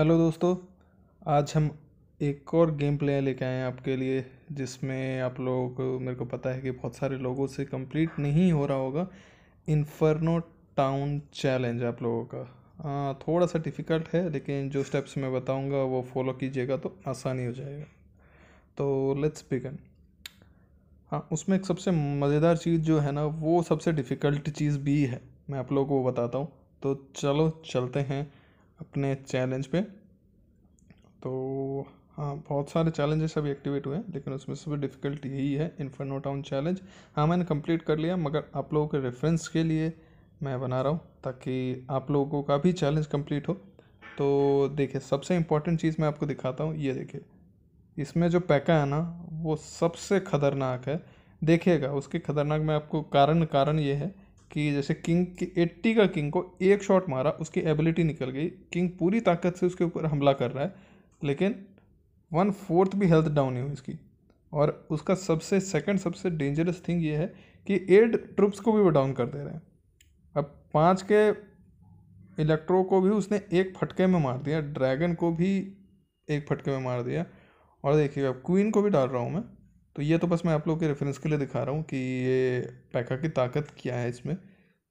hello दोस्तों आज हम एक और गेम प्ले लेके आए हैं आपके लिए जिसमें आप लोग मेरे को पता है कि बहुत सारे लोगों से कंप्लीट नहीं हो रहा होगा इन्फर्नो टाउन चैलेंज आप लोगों का आ, थोड़ा सा डिफ़िकल्ट है लेकिन जो स्टेप्स मैं बताऊंगा वो फॉलो कीजिएगा तो आसानी हो जाएगा तो लेट्स बिगन हाँ उसमें एक सबसे मज़ेदार चीज़ जो है ना वो सबसे डिफ़िकल्ट चीज़ भी है मैं आप लोगों को बताता हूँ तो चलो चलते हैं अपने चैलेंज पे तो हाँ बहुत सारे चैलेंजेस अभी एक्टिवेट हुए हैं लेकिन उसमें सबसे डिफ़िकल्ट यही है इन्फर्नो टाउन चैलेंज हाँ मैंने कंप्लीट कर लिया मगर आप लोगों के रेफरेंस के लिए मैं बना रहा हूँ ताकि आप लोगों का भी चैलेंज कंप्लीट हो तो देखिए सबसे इम्पॉर्टेंट चीज़ मैं आपको दिखाता हूँ ये देखिए इसमें जो पैका है ना वो सबसे खतरनाक है देखिएगा उसके खतरनाक में आपको कारण कारण ये है कि जैसे किंग की एट्टी का किंग को एक शॉट मारा उसकी एबिलिटी निकल गई किंग पूरी ताकत से उसके ऊपर हमला कर रहा है लेकिन वन फोर्थ भी हेल्थ डाउन ही हुई इसकी और उसका सबसे सेकंड सबसे डेंजरस थिंग ये है कि एड ट्रुप्स को भी वो डाउन कर दे रहे हैं अब पाँच के इलेक्ट्रो को भी उसने एक फटके में मार दिया ड्रैगन को भी एक फटके में मार दिया और देखिए अब क्वीन को भी डाल रहा हूँ मैं तो ये तो बस मैं आप लोग के रेफरेंस के लिए दिखा रहा हूँ कि ये पैका की ताकत क्या है इसमें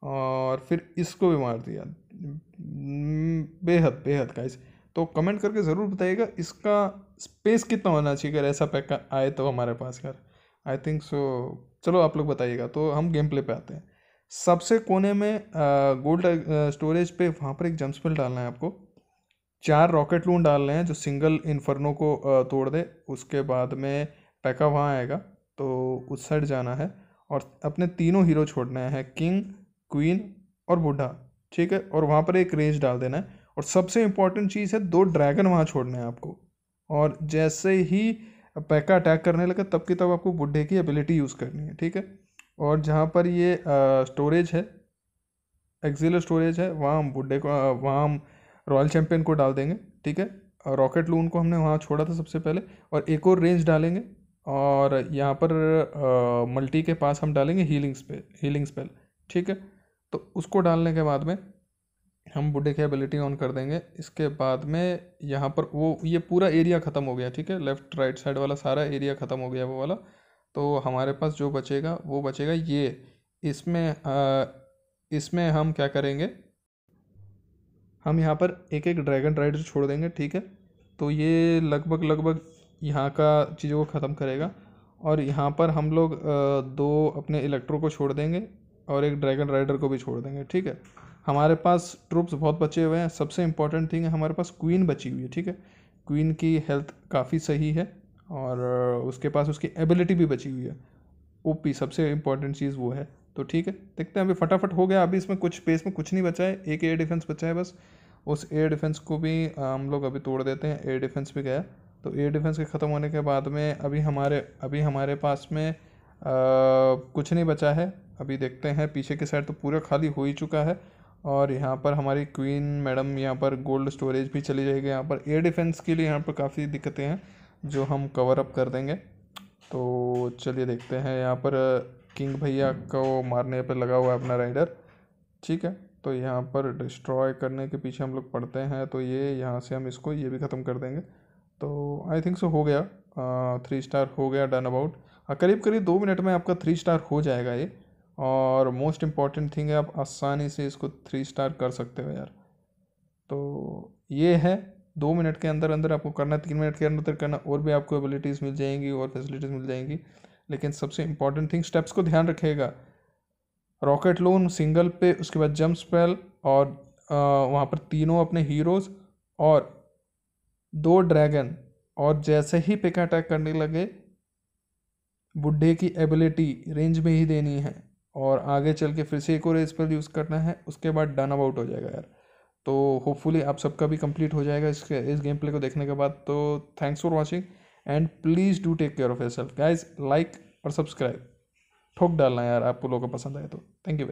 और फिर इसको भी मार दिया हम्म, बेहद बेहद गाइस तो कमेंट करके ज़रूर बताइएगा इसका स्पेस कितना होना चाहिए अगर ऐसा पैक आए तो हमारे पास यार आई थिंक सो चलो आप लोग बताइएगा तो हम गेम प्ले पे आते हैं सबसे कोने में गोल्ड स्टोरेज पे वहाँ पर एक जम्पस्पिल डालना है आपको चार रॉकेट लून डालने हैं जो सिंगल इन्फर्नो को तोड़ दे उसके बाद में पैका वहाँ आएगा तो उस साइड जाना है और अपने तीनों हीरो छोड़ने हैं किंग क्वीन और बुढ़ा ठीक है और वहाँ पर एक रेंज डाल देना है और सबसे इंपॉर्टेंट चीज़ है दो ड्रैगन वहाँ छोड़ने हैं आपको और जैसे ही पैका अटैक करने लगा तब की तब आपको बुढ़े की एबिलिटी यूज़ करनी है ठीक है और जहाँ पर ये आ, स्टोरेज है एक्जिल स्टोरेज है वहाँ हम बुढ़े को वहाँ हम रॉयल चैम्पियन को डाल देंगे ठीक है रॉकेट लून को हमने वहाँ छोड़ा था सबसे पहले और एक और रेंज डालेंगे और यहाँ पर आ, मल्टी के पास हम डालेंगे हीलिंग्स पे हीलिंग स्पेल ठीक है तो उसको डालने के बाद में हम बुढ़े की एबिलिटी ऑन कर देंगे इसके बाद में यहाँ पर वो ये पूरा एरिया ख़त्म हो गया ठीक है लेफ़्ट राइट साइड वाला सारा एरिया ख़त्म हो गया वो वाला तो हमारे पास जो बचेगा वो बचेगा ये इसमें आ, इसमें हम क्या करेंगे हम यहाँ पर एक एक ड्रैगन राइडर छोड़ देंगे ठीक है तो ये लगभग लगभग यहाँ का चीज़ों को ख़त्म करेगा और यहाँ पर हम लोग दो अपने इलेक्ट्रो को छोड़ देंगे और एक ड्रैगन राइडर को भी छोड़ देंगे ठीक है हमारे पास ट्रुप्स बहुत बचे हुए हैं सबसे इम्पोर्टेंट थिंग है हमारे पास क्वीन बची हुई है ठीक है क्वीन की हेल्थ काफ़ी सही है और उसके पास उसकी एबिलिटी भी बची हुई है ओ सबसे इम्पोर्टेंट चीज़ वो है तो ठीक है देखते हैं अभी फटाफट हो गया अभी इसमें कुछ स्पेस में कुछ नहीं बचा है एक एयर डिफेंस बचा है बस उस एयर डिफेंस को भी हम लोग अभी तोड़ देते हैं एयर डिफेंस भी गया तो एयर डिफेंस के ख़त्म होने के बाद में अभी हमारे अभी हमारे पास में कुछ नहीं बचा है अभी देखते हैं पीछे के साइड तो पूरा खाली हो ही चुका है और यहाँ पर हमारी क्वीन मैडम यहाँ पर गोल्ड स्टोरेज भी चली जाएगी यहाँ पर एयर डिफेंस के लिए यहाँ पर काफ़ी दिक्कतें हैं जो हम कवर अप कर देंगे तो चलिए देखते हैं यहाँ पर किंग भैया को मारने पर लगा हुआ है अपना राइडर ठीक है तो यहाँ पर डिस्ट्रॉय करने के पीछे हम लोग पढ़ते हैं तो ये यहाँ से हम इसको ये भी ख़त्म कर देंगे तो आई थिंक सो हो गया थ्री स्टार हो गया डन अबाउट हाँ, करीब करीब दो मिनट में आपका थ्री स्टार हो जाएगा ये और मोस्ट इम्पॉर्टेंट थिंग है आप आसानी से इसको थ्री स्टार कर सकते हो यार तो ये है दो मिनट के अंदर अंदर आपको करना तीन मिनट के अंदर करना और भी आपको एबिलिटीज़ मिल जाएंगी और फैसिलिटीज़ मिल जाएंगी लेकिन सबसे इम्पॉर्टेंट थिंग स्टेप्स को ध्यान रखेगा रॉकेट लोन सिंगल पे उसके बाद जंप स्पेल और वहाँ पर तीनों अपने हीरोज़ और दो ड्रैगन और जैसे ही पिक अटैक करने लगे बुढ़े की एबिलिटी रेंज में ही देनी है और आगे चल के फिर से एक और स्पेल यूज़ करना है उसके बाद डन अबाउट हो जाएगा यार तो होपफुली आप सबका भी कंप्लीट हो जाएगा इसके इस गेम प्ले को देखने के बाद तो thanks for watching and please do take care of yourself guys like और सब्सक्राइब ठोक डालना यार आपको लोगों को पसंद आए तो थैंक यू